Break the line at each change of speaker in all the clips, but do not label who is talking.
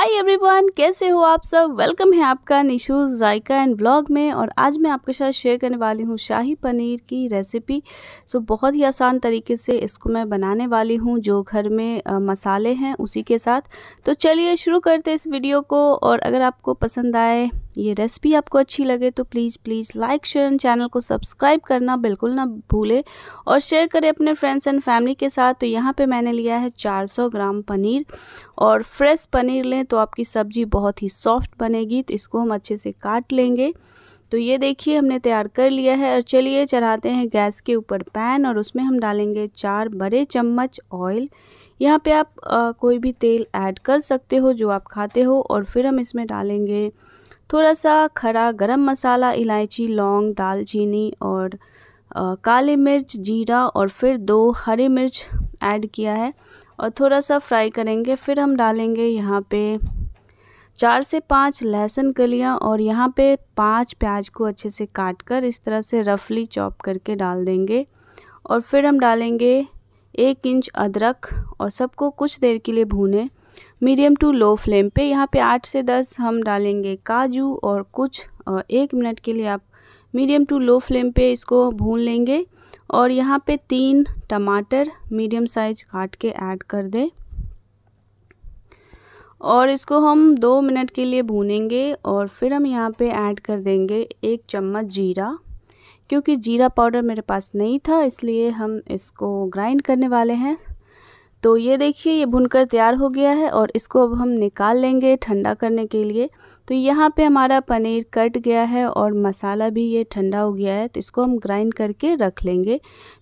hi everyone कैसे हो आप सब वेलकम है आपका निशू जायका एंड ब्लॉग में और आज मैं आपके साथ शेयर करने वाली हूँ शाही पनीर की रेसिपी सो बहुत ही आसान तरीके से इसको मैं बनाने वाली हूँ जो घर में आ, मसाले हैं उसी के साथ तो चलिए शुरू करते इस वीडियो को और अगर आपको पसंद आए ये रेसिपी आपको अच्छी लगे तो please please like share and channel को सब्सक्राइब करना बिल्कुल ना भूले और शेयर करें अपने फ्रेंड्स एंड फैमिली के साथ तो यहाँ पे मैंने लिया है 400 ग्राम पनीर और फ्रेश पनीर लें तो आपकी सब्ज़ी बहुत ही सॉफ्ट बनेगी तो इसको हम अच्छे से काट लेंगे तो ये देखिए हमने तैयार कर लिया है और चलिए चढ़ाते हैं गैस के ऊपर पैन और उसमें हम डालेंगे चार बड़े चम्मच ऑयल यहाँ पे आप आ, कोई भी तेल ऐड कर सकते हो जो आप खाते हो और फिर हम इसमें डालेंगे थोड़ा सा खड़ा गरम मसाला इलायची लौंग दालचीनी और काली मिर्च जीरा और फिर दो हरी मिर्च ऐड किया है और थोड़ा सा फ्राई करेंगे फिर हम डालेंगे यहाँ पे चार से पाँच लहसुन कलियाँ और यहाँ पे पाँच प्याज को अच्छे से काट कर इस तरह से रफली चॉप करके डाल देंगे और फिर हम डालेंगे एक इंच अदरक और सबको कुछ देर के लिए भूनें मीडियम टू लो फ्लेम पे यहाँ पे आठ से दस हम डालेंगे काजू और कुछ और एक मिनट के लिए आप मीडियम टू लो फ्लेम पे इसको भून लेंगे और यहाँ पे तीन टमाटर मीडियम साइज काट के ऐड कर दें और इसको हम दो मिनट के लिए भूनेंगे और फिर हम यहाँ पे ऐड कर देंगे एक चम्मच जीरा क्योंकि जीरा पाउडर मेरे पास नहीं था इसलिए हम इसको ग्राइंड करने वाले हैं तो ये देखिए ये भुनकर तैयार हो गया है और इसको अब हम निकाल लेंगे ठंडा करने के लिए तो यहाँ पे हमारा पनीर कट गया है और मसाला भी ये ठंडा हो गया है तो इसको हम ग्राइंड करके रख लेंगे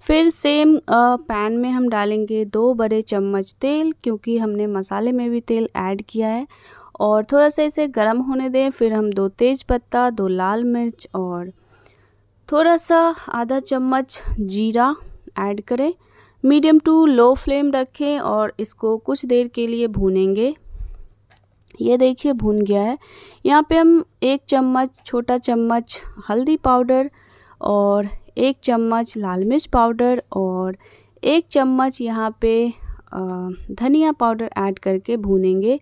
फिर सेम पैन में हम डालेंगे दो बड़े चम्मच तेल क्योंकि हमने मसाले में भी तेल ऐड किया है और थोड़ा सा इसे गर्म होने दें फिर हम दो तेज पत्ता दो लाल मिर्च और थोड़ा सा आधा चम्मच जीरा ऐड करें मीडियम टू लो फ्लेम रखें और इसको कुछ देर के लिए भूनेंगे ये देखिए भून गया है यहाँ पे हम एक चम्मच छोटा चम्मच हल्दी पाउडर और एक चम्मच लाल मिर्च पाउडर और एक चम्मच यहाँ पे धनिया पाउडर ऐड करके भूनेंगे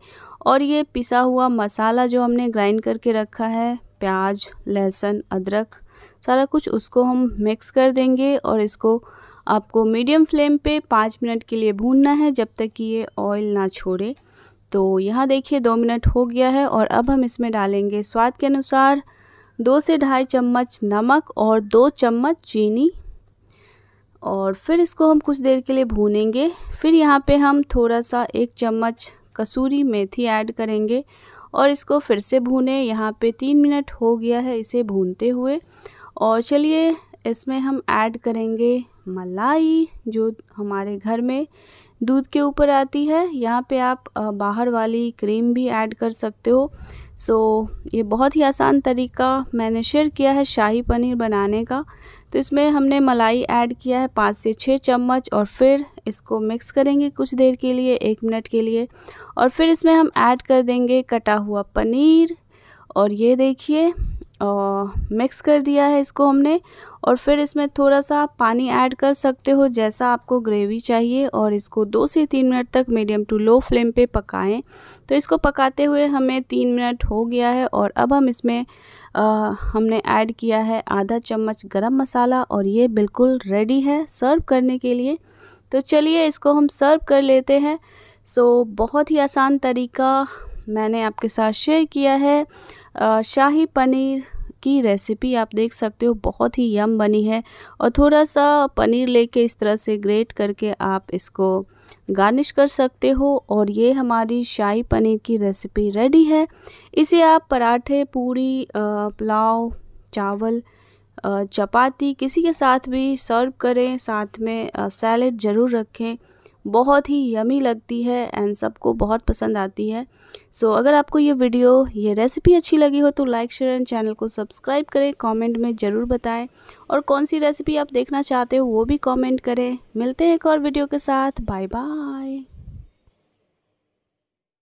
और ये पिसा हुआ मसाला जो हमने ग्राइंड करके रखा है प्याज लहसुन अदरक सारा कुछ उसको हम मिक्स कर देंगे और इसको आपको मीडियम फ्लेम पे पाँच मिनट के लिए भूनना है जब तक कि ये ऑयल ना छोड़े तो यहाँ देखिए दो मिनट हो गया है और अब हम इसमें डालेंगे स्वाद के अनुसार दो से ढाई चम्मच नमक और दो चम्मच चीनी और फिर इसको हम कुछ देर के लिए भूनेंगे फिर यहाँ पे हम थोड़ा सा एक चम्मच कसूरी मेथी ऐड करेंगे और इसको फिर से भूने यहाँ पे तीन मिनट हो गया है इसे भूनते हुए और चलिए इसमें हम ऐड करेंगे मलाई जो हमारे घर में दूध के ऊपर आती है यहाँ पे आप बाहर वाली क्रीम भी ऐड कर सकते हो सो ये बहुत ही आसान तरीका मैंने शेयर किया है शाही पनीर बनाने का तो इसमें हमने मलाई ऐड किया है पाँच से छः चम्मच और फिर इसको मिक्स करेंगे कुछ देर के लिए एक मिनट के लिए और फिर इसमें हम ऐड कर देंगे कटा हुआ पनीर और ये देखिए मिक्स कर दिया है इसको हमने और फिर इसमें थोड़ा सा पानी ऐड कर सकते हो जैसा आपको ग्रेवी चाहिए और इसको दो से तीन मिनट तक मीडियम टू लो फ्लेम पे पकाएं तो इसको पकाते हुए हमें तीन मिनट हो गया है और अब हम इसमें आ, हमने ऐड किया है आधा चम्मच गरम मसाला और ये बिल्कुल रेडी है सर्व करने के लिए तो चलिए इसको हम सर्व कर लेते हैं सो बहुत ही आसान तरीका मैंने आपके साथ शेयर किया है शाही पनीर की रेसिपी आप देख सकते हो बहुत ही यम बनी है और थोड़ा सा पनीर लेके इस तरह से ग्रेट करके आप इसको गार्निश कर सकते हो और ये हमारी शाही पनीर की रेसिपी रेडी है इसे आप पराठे पूरी पुलाव चावल चपाती किसी के साथ भी सर्व करें साथ में सैलेड ज़रूर रखें बहुत ही यमी लगती है एंड सबको बहुत पसंद आती है सो so, अगर आपको ये वीडियो ये रेसिपी अच्छी लगी हो तो लाइक शेयर एंड चैनल को सब्सक्राइब करें कमेंट में ज़रूर बताएं और कौन सी रेसिपी आप देखना चाहते हो वो भी कमेंट करें मिलते हैं एक और वीडियो के साथ बाय बाय